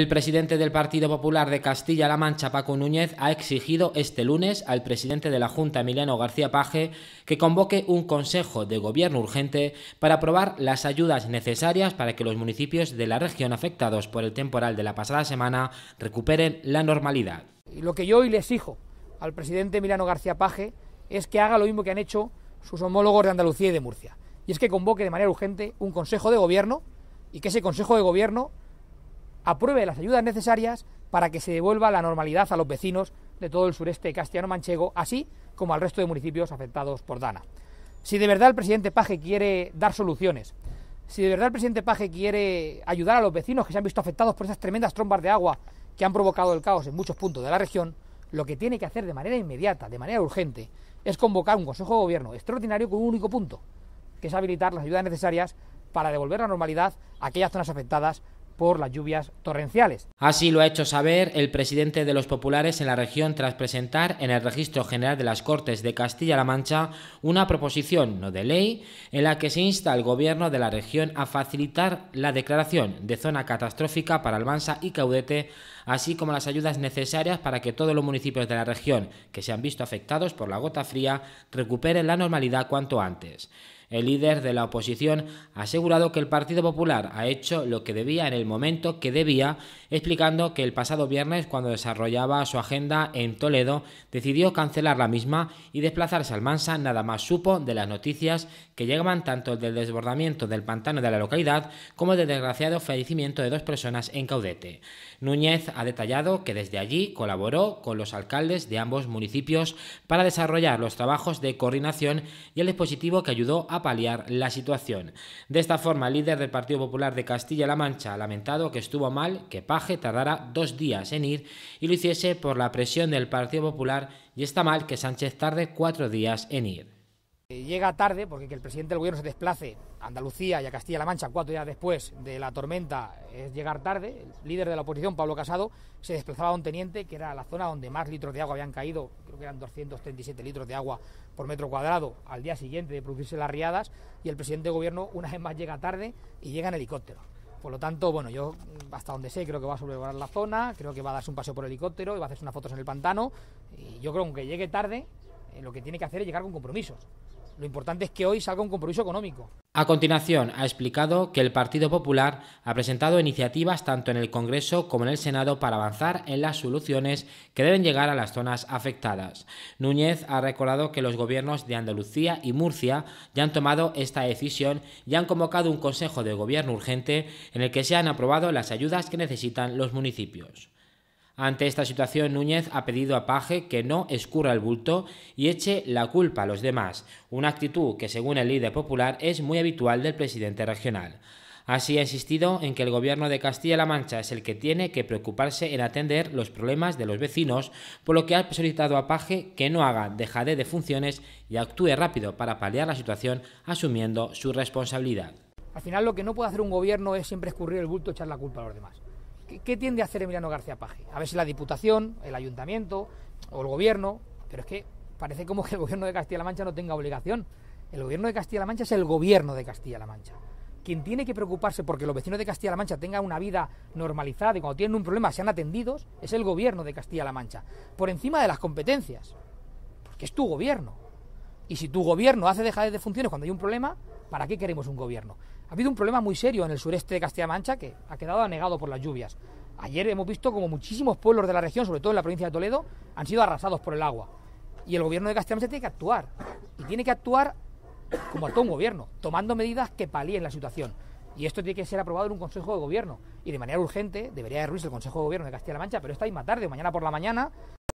El presidente del Partido Popular de Castilla-La Mancha, Paco Núñez, ha exigido este lunes al presidente de la Junta, Emiliano García Paje, que convoque un consejo de gobierno urgente para aprobar las ayudas necesarias para que los municipios de la región afectados por el temporal de la pasada semana recuperen la normalidad. Lo que yo hoy le exijo al presidente Emiliano García Paje es que haga lo mismo que han hecho sus homólogos de Andalucía y de Murcia, y es que convoque de manera urgente un consejo de gobierno y que ese consejo de gobierno apruebe las ayudas necesarias para que se devuelva la normalidad a los vecinos de todo el sureste castellano-manchego, así como al resto de municipios afectados por Dana. Si de verdad el presidente Paje quiere dar soluciones, si de verdad el presidente Paje quiere ayudar a los vecinos que se han visto afectados por esas tremendas trombas de agua que han provocado el caos en muchos puntos de la región, lo que tiene que hacer de manera inmediata, de manera urgente, es convocar un Consejo de Gobierno extraordinario con un único punto, que es habilitar las ayudas necesarias para devolver la normalidad a aquellas zonas afectadas por las lluvias torrenciales. Así lo ha hecho saber el presidente de los populares en la región tras presentar en el Registro General de las Cortes de Castilla-La Mancha una proposición no de ley en la que se insta al gobierno de la región a facilitar la declaración de zona catastrófica para Almansa y Caudete, así como las ayudas necesarias para que todos los municipios de la región que se han visto afectados por la gota fría recuperen la normalidad cuanto antes. El líder de la oposición ha asegurado que el Partido Popular ha hecho lo que debía en el momento que debía, explicando que el pasado viernes, cuando desarrollaba su agenda en Toledo, decidió cancelar la misma y desplazarse al Mansa nada más supo de las noticias que llegaban tanto del desbordamiento del pantano de la localidad como del desgraciado fallecimiento de dos personas en Caudete. Núñez ha detallado que desde allí colaboró con los alcaldes de ambos municipios para desarrollar los trabajos de coordinación y el dispositivo que ayudó a paliar la situación. De esta forma, el líder del Partido Popular de Castilla-La Mancha ha lamentado que estuvo mal que Paje tardara dos días en ir y lo hiciese por la presión del Partido Popular y está mal que Sánchez tarde cuatro días en ir. Llega tarde, porque que el presidente del gobierno se desplace a Andalucía y a Castilla-La Mancha cuatro días después de la tormenta es llegar tarde. El líder de la oposición, Pablo Casado, se desplazaba a un teniente, que era la zona donde más litros de agua habían caído, creo que eran 237 litros de agua por metro cuadrado al día siguiente de producirse las riadas, y el presidente del gobierno una vez más llega tarde y llega en helicóptero. Por lo tanto, bueno, yo mm, hasta donde sé creo que va a sobrevolar la zona, creo que va a darse un paseo por helicóptero y va a hacerse unas fotos en el pantano. Y yo creo que aunque llegue tarde, eh, lo que tiene que hacer es llegar con compromisos. Lo importante es que hoy salga un compromiso económico. A continuación, ha explicado que el Partido Popular ha presentado iniciativas tanto en el Congreso como en el Senado para avanzar en las soluciones que deben llegar a las zonas afectadas. Núñez ha recordado que los gobiernos de Andalucía y Murcia ya han tomado esta decisión y han convocado un Consejo de Gobierno urgente en el que se han aprobado las ayudas que necesitan los municipios. Ante esta situación, Núñez ha pedido a Paje que no escurra el bulto y eche la culpa a los demás, una actitud que, según el líder popular, es muy habitual del presidente regional. Así ha insistido en que el gobierno de Castilla-La Mancha es el que tiene que preocuparse en atender los problemas de los vecinos, por lo que ha solicitado a Paje que no haga dejade de funciones y actúe rápido para paliar la situación asumiendo su responsabilidad. Al final lo que no puede hacer un gobierno es siempre escurrir el bulto, y echar la culpa a los demás. ¿Qué tiende a hacer Emiliano García Paje? A ver si la Diputación, el Ayuntamiento o el Gobierno, pero es que parece como que el Gobierno de Castilla-La Mancha no tenga obligación. El Gobierno de Castilla-La Mancha es el Gobierno de Castilla-La Mancha. Quien tiene que preocuparse porque los vecinos de Castilla-La Mancha tengan una vida normalizada y cuando tienen un problema sean atendidos es el Gobierno de Castilla-La Mancha, por encima de las competencias, porque es tu Gobierno. Y si tu Gobierno hace dejar de funciones cuando hay un problema, ¿Para qué queremos un gobierno? Ha habido un problema muy serio en el sureste de castilla Mancha que ha quedado anegado por las lluvias. Ayer hemos visto como muchísimos pueblos de la región, sobre todo en la provincia de Toledo, han sido arrasados por el agua. Y el gobierno de castilla Mancha tiene que actuar. Y tiene que actuar como todo un gobierno, tomando medidas que palíen la situación. Y esto tiene que ser aprobado en un Consejo de Gobierno. Y de manera urgente debería de reunirse el Consejo de Gobierno de Castilla-La Mancha, pero esta más tarde mañana por la mañana